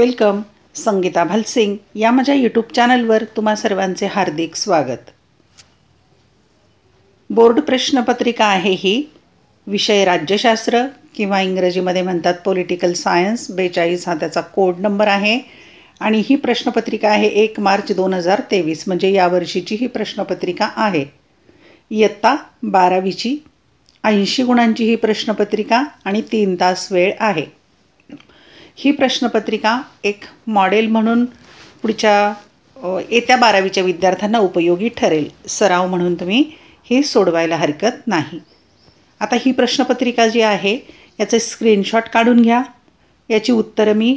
welcome Sangeeta भालसिंग या माझ्या YouTube चॅनलवर तुम्हा सर्वांचे हार्दिक स्वागत बोर्ड प्रश्नपत्रिका आहे ही विषय राज्यशास्त्र किंवा इंग्रजीमध्ये म्हणतात पॉलिटिकल सायन्स बेचाळीस हा त्याचा कोड नंबर आहे आणि ही प्रश्नपत्रिका आहे एक मार्च दोन हजार तेवीस म्हणजे यावर्षीची ही प्रश्नपत्रिका आहे इयत्ता बारावीची ऐंशी गुणांची ही प्रश्नपत्रिका आणि तीन तास वेळ आहे ही प्रश्नपत्रिका एक मॉडेल म्हणून पुढच्या येत्या बारावीच्या विद्यार्थ्यांना उपयोगी ठरेल सराव म्हणून तुम्ही हे सोडवायला हरकत नाही आता ही प्रश्नपत्रिका जी आहे याचे स्क्रीनशॉट काढून घ्या याची उत्तरं मी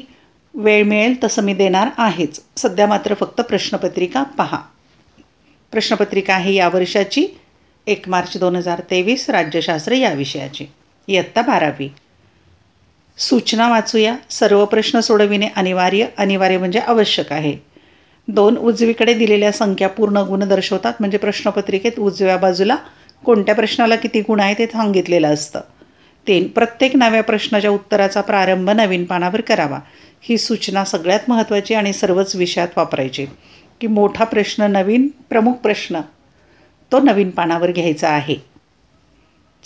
वेळ मिळेल तसं मी देणार आहेच सध्या मात्र फक्त प्रश्नपत्रिका पहा प्रश्नपत्रिका आहे या वर्षाची एक मार्च दोन हजार तेवीस राज्यशास्त्र या विषयाची इयत्ता बारावी सूचना वाचूया सर्व प्रश्न सोडविणे अनिवार्य अनिवार्य म्हणजे आवश्यक आहे दोन उजवीकडे दिलेल्या संख्या पूर्ण गुण दर्शवतात म्हणजे प्रश्नपत्रिकेत उजव्या बाजूला कोणत्या प्रश्नाला किती गुण आहे ते सांगितलेलं असतं तीन प्रत्येक नव्या प्रश्नाच्या उत्तराचा प्रारंभ नवीन पानावर करावा ही सूचना सगळ्यात महत्त्वाची आणि सर्वच विषयात वापरायची की मोठा प्रश्न नवीन प्रमुख प्रश्न तो नवीन पानावर घ्यायचा आहे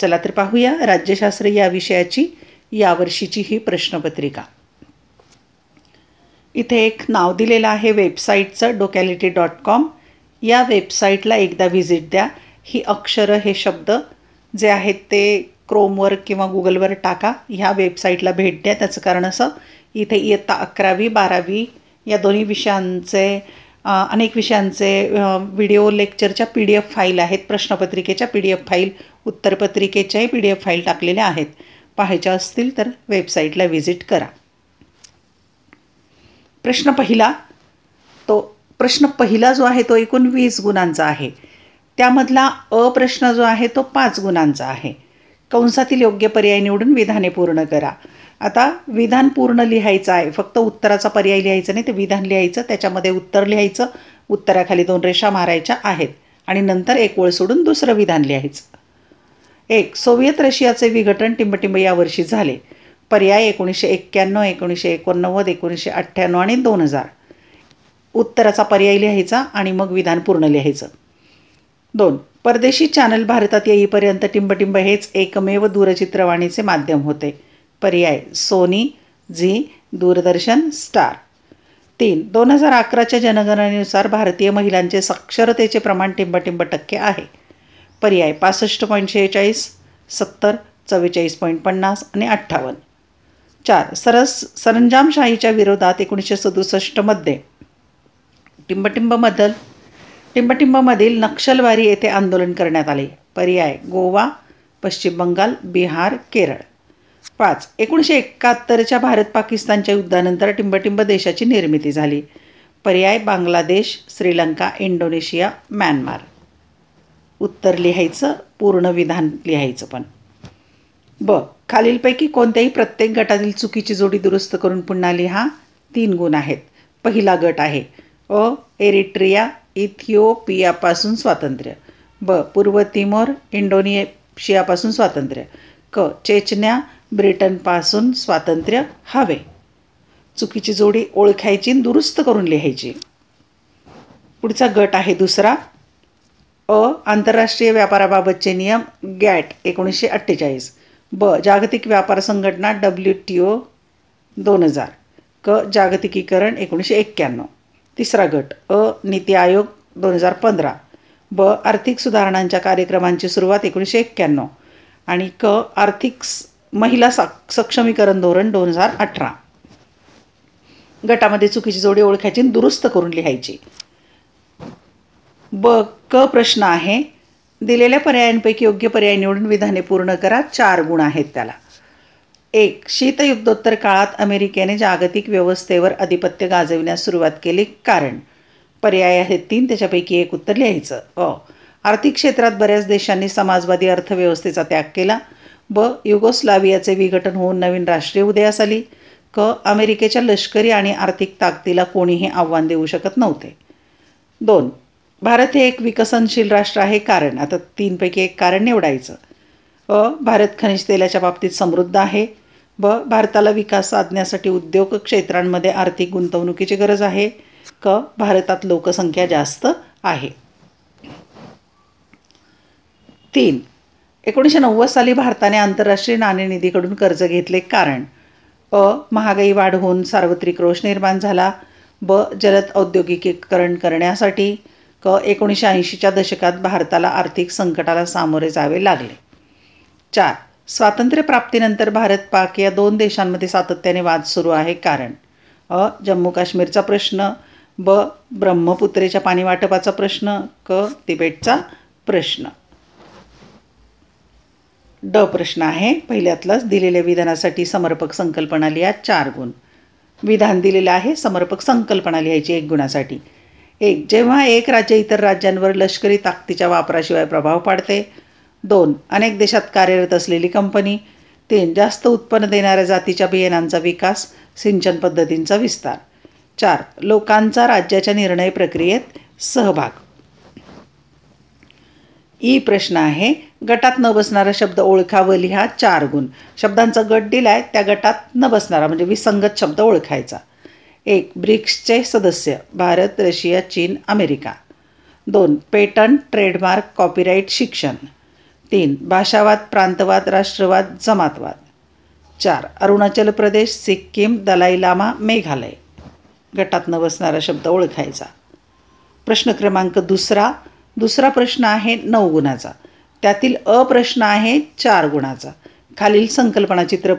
चला तर पाहूया राज्यशास्त्र या विषयाची यावर्षीची ही प्रश्नपत्रिका इथे एक नाव दिलेलं आहे वेबसाईटचं डोकॅलिटी डॉट कॉम या वेबसाईटला एकदा व्हिजिट द्या ही अक्षर हे शब्द जे आहेत ते क्रोमवर किंवा गुगलवर टाका ह्या वेबसाईटला भेट द्या त्याचं कारण असं इथे इयत्ता अकरावी बारावी या दोन्ही विषयांचे अनेक विषयांचे व्हिडिओ लेक्चरच्या पी डी एफ फाईल आहेत प्रश्नपत्रिकेच्या पी डी एफ फाईल उत्तरपत्रिकेच्याही पी डी एफ फाईल टाकलेल्या आहेत पाहायच्या असतील तर वेबसाईटला व्हिजिट करा प्रश्न पहिला तो प्रश्न पहिला जो आहे तो एकूण वीस गुणांचा आहे त्यामधला अप्रश्न जो आहे तो पाच गुणांचा आहे कंसातील योग्य पर्याय निवडून विधाने पूर्ण करा आता विधान पूर्ण लिहायचं आहे फक्त उत्तराचा पर्याय लिहायचा नाही ते विधान लिहायचं त्याच्यामध्ये उत्तर लिहायचं उत्तराखाली दोन रेषा मारायच्या आहेत आणि नंतर एक ओळ सोडून दुसरं विधान लिहायचं एक सोव्हिएत रशियाचे विघटन टिंबटिंब यावर्षी झाले पर्याय एकोणीसशे एक्क्याण्णव एकोणीसशे एकोणनव्वद एकोणीसशे अठ्ठ्याण्णव आणि दोन हजार उत्तराचा पर्याय लिहायचा आणि मग विधान पूर्ण लिहायचं दोन परदेशी चॅनल भारतात येईपर्यंत टिंबटिंब हेच एकमेव दूरचित्रवाणीचे माध्यम होते पर्याय सोनी झी दूरदर्शन स्टार तीन दोन हजार अकराच्या जनगणनेनुसार भारतीय महिलांचे साक्षरतेचे प्रमाण टिंबटिंब टक्के आहे पर्याय पासष्ट पॉईंट शेहेचाळीस सत्तर चव्वेचाळीस पॉईंट पन्नास आणि अठ्ठावन्न चार सरस सरंजामशाहीच्या विरोधात एकोणीसशे सदुसष्टमध्ये टिंबटिंब टिंबटिंबमधील नक्षलवारी येथे आंदोलन करण्यात आले पर्याय गोवा पश्चिम बंगाल बिहार केरळ पाच एकोणीसशे एकाहत्तरच्या भारत पाकिस्तानच्या युद्धानंतर टिंबटिंब देशाची निर्मिती झाली पर्याय बांगलादेश श्रीलंका इंडोनेशिया म्यानमार उत्तर लिहायचं पूर्ण विधान लिहायचं पण ब खालीलपैकी कोणत्याही प्रत्येक गटातील चुकीची जोडी दुरुस्त करून पुन्हा लिहा तीन गुण आहेत पहिला गट आहे अ एरिट्रिया इथिओपियापासून स्वातंत्र्य ब पूर्व तिमोर इंडोनेशियापासून स्वातंत्र्य क चेचन्या ब्रिटनपासून स्वातंत्र्य हवे चुकीची जोडी ओळखायची दुरुस्त करून लिहायची पुढचा गट आहे दुसरा अ आंतरराष्ट्रीय व्यापाराबाबतचे नियम गॅट एकोणीसशे अठ्ठेचाळीस ब जागतिक व्यापार संघटना डब्ल्यू टी ओ दोन हजार क जागतिकीकरण एकोणीसशे एक्क्याण्णव तिसरा गट अ नीती आयोग दोन हजार पंधरा ब आर्थिक सुधारणांच्या कार्यक्रमांची सुरुवात एकोणीसशे एक्क्याण्णव आणि क आर्थिक महिला सक्षमीकरण धोरण दोन हजार अठरा गटामध्ये चुकीची जोडी ओळखायची दुरुस्त करून लिहायची ब क प्रश्न आहे दिलेल्या पर्यायांपैकी योग्य पर्याय निवडून विधाने पूर्ण करा चार गुण आहेत त्याला एक शीतयुद्धोत्तर काळात अमेरिकेने जागतिक व्यवस्थेवर आधिपत्य गाजविण्यास सुरुवात केली कारण पर्याय आहेत तीन त्याच्यापैकी एक उत्तर लिहायचं अ आर्थिक क्षेत्रात बऱ्याच देशांनी समाजवादी अर्थव्यवस्थेचा त्याग केला ब युगोस्लावियाचे विघटन होऊन नवीन राष्ट्रीय उदयास आली क अमेरिकेच्या लष्करी आणि आर्थिक ताकदीला कोणीही आव्हान देऊ शकत नव्हते दोन भारत हे एक विकसनशील राष्ट्र आहे कारण आता तीनपैकी एक कारण निवडायचं अ भारत खनिज तेलाच्या बाबतीत समृद्ध आहे ब भारताला विकास साधण्यासाठी उद्योग क्षेत्रांमध्ये आर्थिक गुंतवणुकीची गरज आहे क भारतात लोकसंख्या जास्त आहे तीन एकोणीसशे नव्वद साली भारताने आंतरराष्ट्रीय नाणेनिधीकडून कर्ज घेतले कारण अ महागाई वाढ होऊन सार्वत्रिक रोष निर्माण झाला ब जलद औद्योगिकीकरण करण्यासाठी क एकोणीसशे ऐंशीच्या दशकात भारताला आर्थिक संकटाला सामोरे जावे लागले चार स्वातंत्र्यप्राप्तीनंतर भारत पाक या दोन देशांमध्ये सातत्याने वाद सुरू आहे कारण अ जम्मू काश्मीरचा प्रश्न ब ब्रह्मपुत्रेच्या पाणी वाटपाचा प्रश्न क तिबेटचा प्रश्न ड प्रश्न आहे पहिल्यातलाच दिलेल्या विधानासाठी समर्पक संकल्पना लिहा चार गुण विधान दिलेलं आहे समर्पक संकल्पना लिहायची एक गुणासाठी एक जेव्हा एक राज्य इतर राज्यांवर लष्करी ताकदीच्या वापराशिवाय प्रभाव पाडते दोन अनेक देशात कार्यरत असलेली कंपनी तीन जास्त उत्पन्न देणाऱ्या जातीच्या बियाणांचा विकास सिंचन पद्धतींचा विस्तार चार लोकांचा राज्याच्या निर्णय प्रक्रियेत सहभाग ई प्रश्न आहे गटात न बसणारा शब्द ओळखावं लिहा चार गुण शब्दांचा गट दिला आहे त्या गटात न बसणारा म्हणजे विसंगत शब्द ओळखायचा एक ब्रिक्सचे सदस्य भारत रशिया चीन अमेरिका दोन पेटंट ट्रेडमार्क कॉपीराईट शिक्षण तीन भाषावाद प्रांतवाद राष्ट्रवाद जमातवाद चार अरुणाचल प्रदेश सिक्कीम दलाई लामा मेघालय गटात न बसणारा शब्द ओळखायचा प्रश्न क्रमांक दुसरा दुसरा प्रश्न आहे नऊ गुणाचा त्यातील अ प्रश्न आहे चार गुणाचा खालील संकल्पना चित्र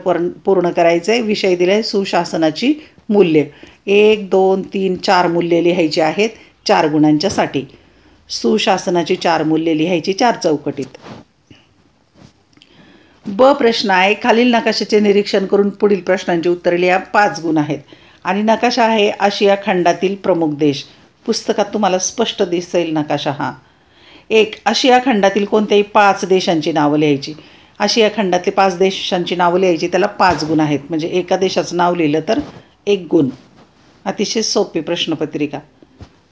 पूर्ण करायचं आहे विषय दिले सुशासनाची मूल्य एक दोन तीन चार मूल्य लिहायची आहेत चार गुणांच्यासाठी सुशासनाची चार मूल्य लिहायची चार चौकटीत ब प्रश्न आहे खालील नकाशाचे निरीक्षण करून पुढील प्रश्नांची उत्तरे लिहा पाच गुण आहेत आणि नकाशा आहे आशिया खंडातील प्रमुख देश पुस्तकात तुम्हाला स्पष्ट दिसेल नकाशा हा एक आशिया खंडातील कोणत्याही पाच देशांची नावं लिहायची आशिया खंडातले पाच देशांची नावं लिहायची त्याला पाच गुण आहेत म्हणजे एका देशाचं नाव लिहिलं तर एक गुण अतिशय सोपी प्रश्नपत्रिका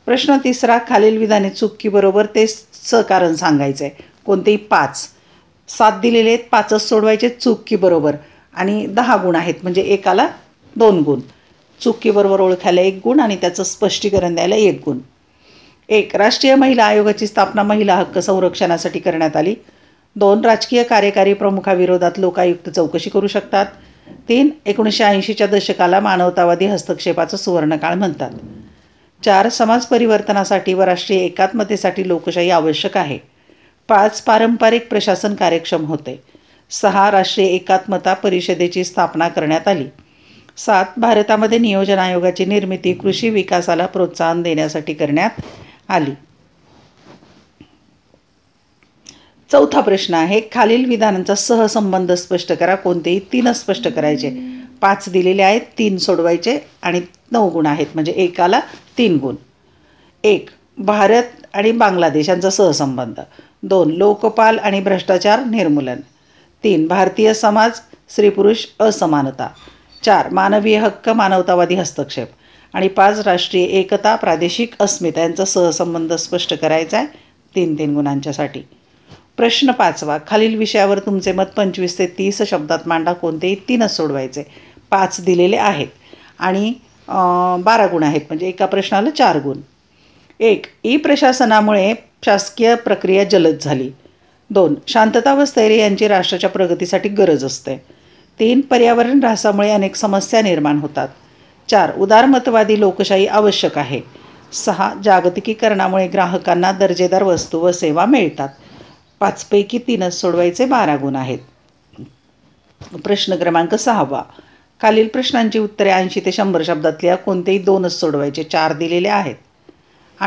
प्रश्न तिसरा खालील विधाने चुकी बरोबर ते कारण सांगायचं आहे कोणतेही पाच सात दिलेले आहेत पाचच सोडवायचे चुकी बरोबर आणि दहा गुण आहेत म्हणजे एकाला दोन गुण चुकीबरोबर ओळखायला एक गुण आणि त्याचं स्पष्टीकरण द्यायला एक गुण एक राष्ट्रीय महिला आयोगाची स्थापना महिला हक्क संरक्षणासाठी करण्यात आली दोन राजकीय कार्यकारी प्रमुखाविरोधात लोकायुक्त चौकशी करू शकतात तीन एकोणीसशे ऐंशीच्या दशकाला मानवतावादी हस्तक्षेपाचं सुवर्णकाळ म्हणतात चार समाज परिवर्तनासाठी व राष्ट्रीय एकात्मतेसाठी लोकशाही आवश्यक आहे पाच पारंपरिक प्रशासन कार्यक्षम होते सहा राष्ट्रीय एकात्मता परिषदेची स्थापना करण्यात आली सात भारतामध्ये नियोजन आयोगाची निर्मिती कृषी विकासाला प्रोत्साहन देण्यासाठी करण्यात आली चौथा प्रश्न आहे खालील विधानांचा सहसंबंध स्पष्ट करा कोणतेही तीन स्पष्ट करायचे पाच दिलेले आहेत तीन सोडवायचे आणि नऊ गुण आहेत म्हणजे एकाला तीन गुण एक भारत आणि बांगलादेश यांचा सहसंबंध दोन लोकपाल आणि भ्रष्टाचार निर्मूलन तीन भारतीय समाज स्त्री पुरुष असमानता चार मानवीय हक्क मानवतावादी हस्तक्षेप आणि पाच राष्ट्रीय एकता प्रादेशिक अस्मिता यांचा सहसंबंध स्पष्ट करायचा आहे तीन तीन गुणांच्यासाठी प्रश्न पाचवा खालील विषयावर तुमचे मत पंचवीस ते तीस शब्दात मांडा कोणतेही तीनच सोडवायचे पाच दिलेले आहेत आणि बारा गुण आहेत म्हणजे एका प्रश्नाला चार गुण एक ई प्रशासनामुळे शासकीय प्रक्रिया जलद झाली दोन शांतता व स्थैर्य यांची राष्ट्राच्या प्रगतीसाठी गरज असते तीन पर्यावरण ऱ्हासामुळे अनेक समस्या निर्माण होतात चार उदारमतवादी लोकशाही आवश्यक आहे सहा जागतिकीकरणामुळे ग्राहकांना दर्जेदार वस्तू व सेवा मिळतात पाचपैकी तीनच सोडवायचे बारा गुण आहेत प्रश्न क्रमांक सहावा खालील प्रश्नांची उत्तरे ऐंशी ते शंभर शब्दातल्या कोणतेही दोनच सोडवायचे चार दिलेले आहेत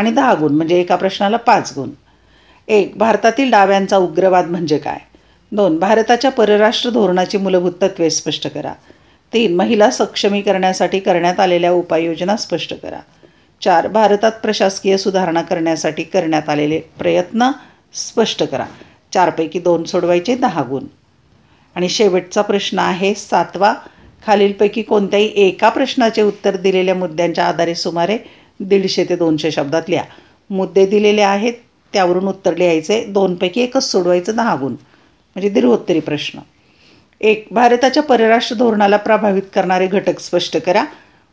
आणि दहा गुण म्हणजे एका प्रश्नाला पाच गुण एक भारतातील डाव्यांचा उग्रवाद म्हणजे काय दोन भारताच्या परराष्ट्र धोरणाची मूलभूत तत्वे स्पष्ट करा तीन महिला सक्षमीकरणासाठी करण्यात आलेल्या उपाययोजना स्पष्ट करा चार भारतात प्रशासकीय सुधारणा करण्यासाठी करण्यात आलेले प्रयत्न स्पष्ट करा चारपैकी दोन सोडवायचे दहा गुण आणि शेवटचा प्रश्न आहे सातवा खालीलपैकी कोणत्याही एका प्रश्नाचे उत्तर दिलेल्या मुद्द्यांच्या आधारे सुमारे दीडशे ते दोनशे शब्दात लिहा मुद्दे दिलेले आहेत त्यावरून उत्तर लिहायचे दोनपैकी एकच सोडवायचं दहा गुण म्हणजे दीर्घोत्तरी प्रश्न एक भारताच्या परराष्ट्र धोरणाला प्रभावित करणारे घटक स्पष्ट करा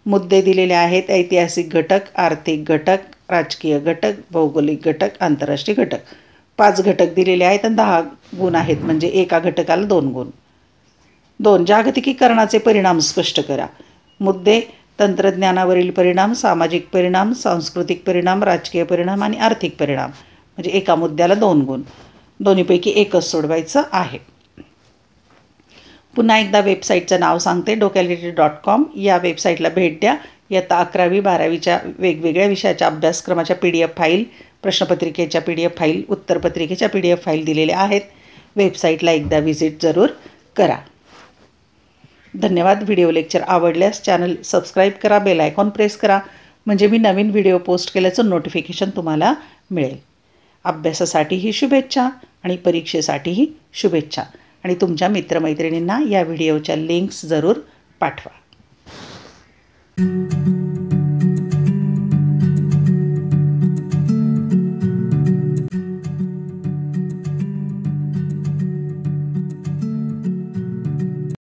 मुद्दे दिलेले आहेत ऐतिहासिक घटक आर्थिक घटक राजकीय घटक भौगोलिक घटक आंतरराष्ट्रीय घटक पाच घटक दिलेले आहेत आणि दहा गुण आहेत म्हणजे एका घटकाला दोन गुण दोन जागतिकीकरणाचे परिणाम स्पष्ट करा मुद्दे तंत्रज्ञानावरील परिणाम सामाजिक परिणाम सांस्कृतिक परिणाम राजकीय परिणाम आणि आर्थिक परिणाम म्हणजे एका मुद्द्याला दोन गुण दोन्हीपैकी एकच सोडवायचं आहे पुन्हा एकदा वेबसाईटचं नाव सांगते डोक्यालिटी डॉट कॉम या वेबसाईटला भेट द्या इयत्ता अकरावी बारावीच्या वेगवेगळ्या विषयाच्या अभ्यासक्रमाच्या पी डी एफ फाईल प्रश्नपत्रिकेच्या पी डी एफ फाईल उत्तरपत्रिकेच्या पी डी एफ फाईल दिलेल्या आहेत वेबसाईटला एकदा व्हिजिट जरूर करा धन्यवाद व्हिडिओ लेक्चर आवडल्यास चॅनल सबस्क्राईब करा बेल आयकॉन प्रेस करा म्हणजे मी नवीन व्हिडिओ पोस्ट केल्याचं नोटिफिकेशन तुम्हाला मिळेल अभ्यासासाठीही शुभेच्छा आणि परीक्षेसाठीही शुभेच्छा आणि तुमच्या मित्रमैत्रिणींना या व्हिडिओच्या लिंक्स जरूर पाठवा